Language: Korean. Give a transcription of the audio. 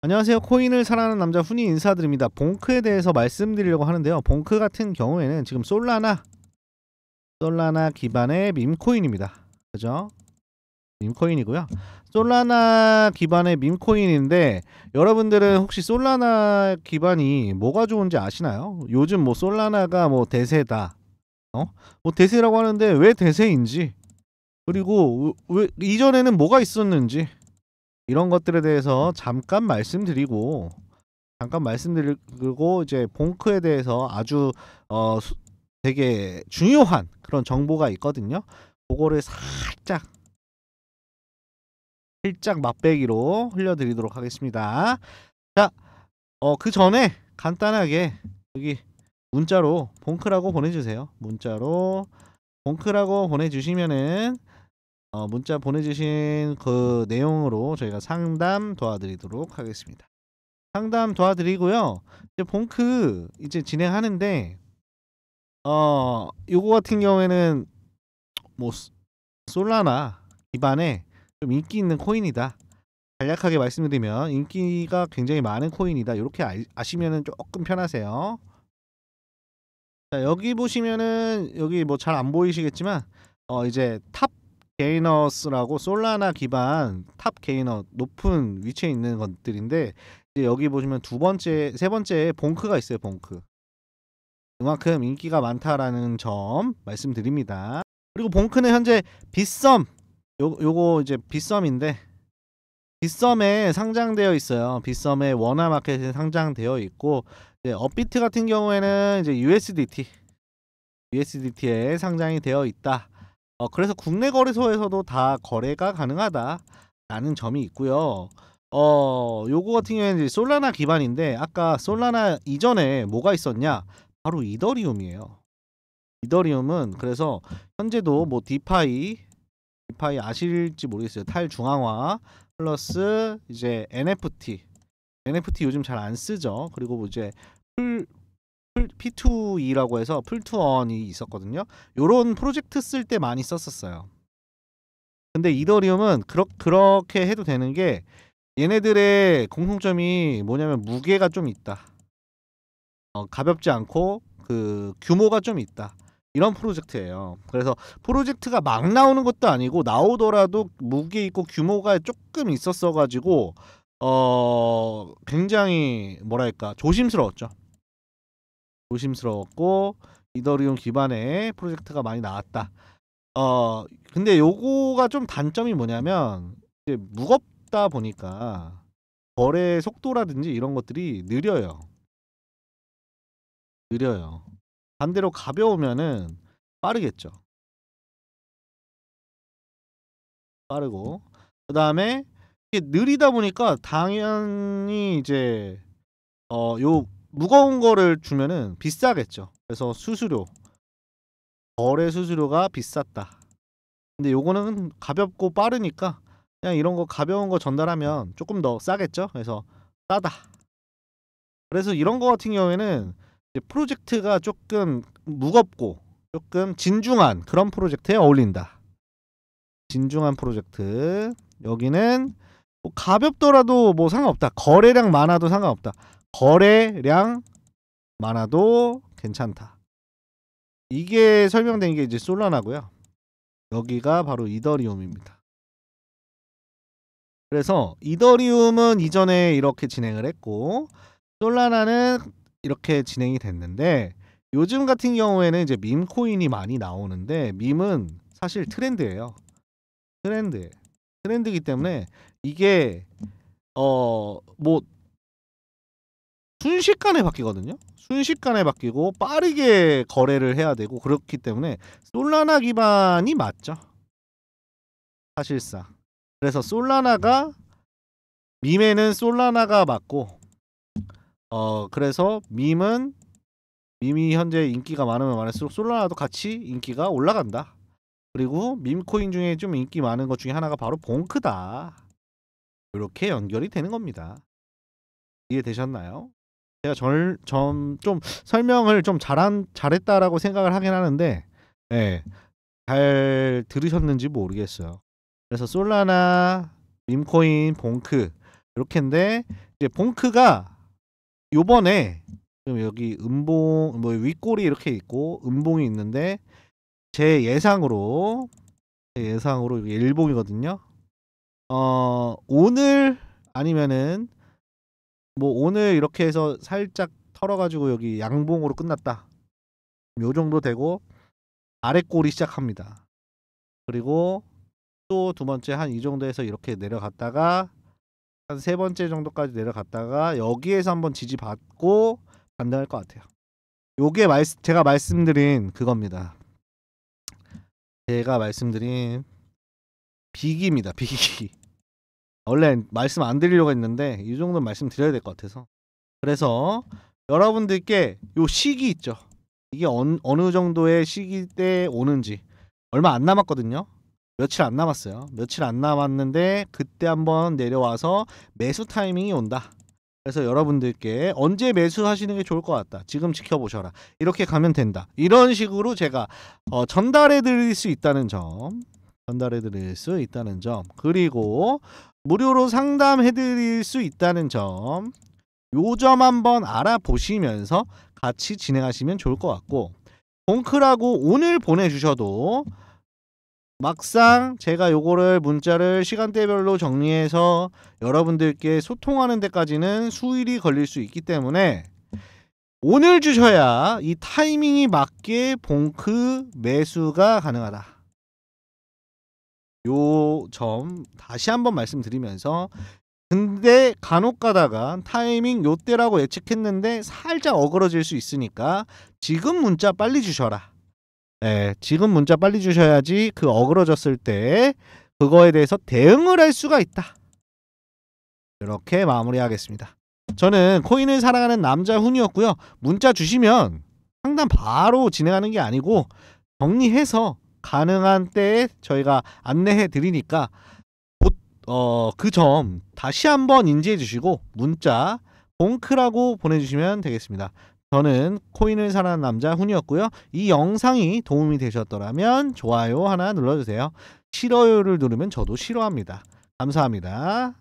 안녕하세요 코인을 사랑하는 남자 훈이 인사드립니다 봉크에 대해서 말씀드리려고 하는데요 봉크 같은 경우에는 지금 솔라나 솔라나 기반의 밈코인입니다 그죠 밈코인이고요 솔라나 기반의 밈코인인데 여러분들은 혹시 솔라나 기반이 뭐가 좋은지 아시나요 요즘 뭐 솔라나가 뭐 대세다 어? 뭐 대세라고 하는데 왜 대세인지 그리고 왜, 왜 이전에는 뭐가 있었는지 이런 것들에 대해서 잠깐 말씀드리고 잠깐 말씀드리고 이제 봉크에 대해서 아주 어 되게 중요한 그런 정보가 있거든요. 그거를 살짝 살짝 맛배기로 흘려드리도록 하겠습니다. 자, 어, 그 전에 간단하게 여기 문자로 봉크라고 보내주세요. 문자로 봉크라고 보내주시면은 어, 문자 보내주신 그 내용으로 저희가 상담 도와드리도록 하겠습니다. 상담 도와드리고요. 이제 본크 이제 진행하는데 어 요거 같은 경우에는 뭐 솔라나 기반에 좀 인기 있는 코인이다. 간략하게 말씀드리면 인기가 굉장히 많은 코인이다. 이렇게 아시면은 조금 편하세요. 자 여기 보시면은 여기 뭐 잘 안 보이시겠지만 어 이제 탑 게이너스라고 솔라나 기반 탑 게이너 높은 위치에 있는 것들인데 이제 여기 보시면 두 번째 세 번째에 봉크가 있어요 봉크 그만큼 인기가 많다라는 점 말씀드립니다 그리고 봉크는 현재 빗썸 요, 요거 이제 빗썸인데 빗썸에 상장되어 있어요 빗썸에 원화마켓에 상장되어 있고 이제 업비트 같은 경우에는 이제 USDT USDT에 상장이 되어 있다 어, 그래서 국내 거래소에서도 다 거래가 가능하다라는 점이 있고요. 어, 요거 같은 경우에는 솔라나 기반인데 아까 솔라나 이전에 뭐가 있었냐? 바로 이더리움이에요. 이더리움은 그래서 현재도 뭐 디파이 디파이 아실지 모르겠어요. 탈중앙화 플러스 이제 NFT. NFT 요즘 잘 안 쓰죠. 그리고 뭐 이제 P2E라고 해서 풀투원이 있었거든요. 요런 프로젝트 쓸 때 많이 썼었어요. 근데 이더리움은 그러, 그렇게 해도 되는 게 얘네들의 공통점이 뭐냐면 무게가 좀 있다. 어, 가볍지 않고 그 규모가 좀 있다. 이런 프로젝트예요. 그래서 프로젝트가 막 나오는 것도 아니고 나오더라도 무게 있고 규모가 조금 있었어 가지고 어 굉장히 뭐랄까 조심스러웠죠. 조심스러웠고 이더리움 기반의 프로젝트가 많이 나왔다. 어 근데 요거가 좀 단점이 뭐냐면 이제 무겁다 보니까 거래 속도라든지 이런 것들이 느려요. 느려요. 반대로 가벼우면은 빠르겠죠. 빠르고 그 다음에 이게 느리다 보니까 당연히 이제 어요 무거운 거를 주면은 비싸겠죠. 그래서 수수료 거래 수수료가 비쌌다. 근데 요거는 가볍고 빠르니까 그냥 이런 거 가벼운 거 전달하면 조금 더 싸겠죠. 그래서 싸다. 그래서 이런 거 같은 경우에는 프로젝트가 조금 무겁고 조금 진중한 그런 프로젝트에 어울린다. 진중한 프로젝트 여기는 뭐 가볍더라도 뭐 상관없다. 거래량 많아도 상관없다. 거래량 많아도 괜찮다. 이게 설명된 게 이제 솔라나고요. 여기가 바로 이더리움입니다. 그래서 이더리움은 이전에 이렇게 진행을 했고 솔라나는 이렇게 진행이 됐는데 요즘 같은 경우에는 이제 민 코인이 많이 나오는데 밈은 사실 트렌드예요. 트렌드. 트렌드이기 때문에 이게 어뭐 순식간에 바뀌거든요. 순식간에 바뀌고 빠르게 거래를 해야 되고 그렇기 때문에 솔라나 기반이 맞죠. 사실상. 그래서 솔라나가 밈에는 솔라나가 맞고 어 그래서 밈은 밈이 현재 인기가 많으면 많을수록 솔라나도 같이 인기가 올라간다. 그리고 밈코인 중에 좀 인기 많은 것 중에 하나가 바로 봉크다. 이렇게 연결이 되는 겁니다. 이해되셨나요? 제가 점좀 설명을 좀 잘한 잘했다라고 생각을 하긴 하는데 예. 잘 들으셨는지 모르겠어요. 그래서 솔라나, 림코인, 봉크 이렇게인데 이제 봉크가 요번에 지 여기 음봉 뭐 윗골이 이렇게 있고 음봉이 있는데 제 예상으로 제 예상으로 이게 일봉이거든요. 어 오늘 아니면은 뭐 오늘 이렇게 해서 살짝 털어가지고 여기 양봉으로 끝났다. 요 정도 되고 아래 꼬리 시작합니다. 그리고 또 두 번째 한 이 정도에서 이렇게 내려갔다가 한 세 번째 정도까지 내려갔다가 여기에서 한번 지지 받고 반등할 것 같아요. 요게 말, 제가 말씀드린 그겁니다. 제가 말씀드린 비기입니다. 비기. 원래 말씀 안 드리려고 했는데 이 정도는 말씀드려야 될 것 같아서 그래서 여러분들께 요 시기 있죠 이게 언, 어느 정도의 시기 때 오는지 얼마 안 남았거든요 며칠 안 남았어요 며칠 안 남았는데 그때 한번 내려와서 매수 타이밍이 온다 그래서 여러분들께 언제 매수하시는 게 좋을 것 같다. 지금 지켜보셔라. 이렇게 가면 된다. 이런 식으로 제가 어, 전달해 드릴 수 있다는 점. 전달해 드릴 수 있다는 점. 그리고 무료로 상담해드릴 수 있다는 점, 요점 한번 알아보시면서 같이 진행하시면 좋을 것 같고 봉크라고 오늘 보내주셔도 막상 제가 요거를 문자를 시간대별로 정리해서 여러분들께 소통하는 데까지는 수일이 걸릴 수 있기 때문에 오늘 주셔야 이 타이밍이 맞게 봉크 매수가 가능하다. 요점 다시 한번 말씀드리면서 근데 간혹 가다가 타이밍 요때라고 예측했는데 살짝 어그러질 수 있으니까 지금 문자 빨리 주셔라. 네, 지금 문자 빨리 주셔야지 그 어그러졌을 때 그거에 대해서 대응을 할 수가 있다. 이렇게 마무리하겠습니다. 저는 코인을 사랑하는 남자 훈이었고요. 문자 주시면 상담 바로 진행하는 게 아니고 정리해서 가능한 때에 저희가 안내해 드리니까 어, 그점 다시 한번 인지해 주시고 문자 봉크라고 보내주시면 되겠습니다. 저는 코인을 사는 남자 훈이었고요. 이 영상이 도움이 되셨더라면 좋아요 하나 눌러주세요. 싫어요를 누르면 저도 싫어합니다. 감사합니다.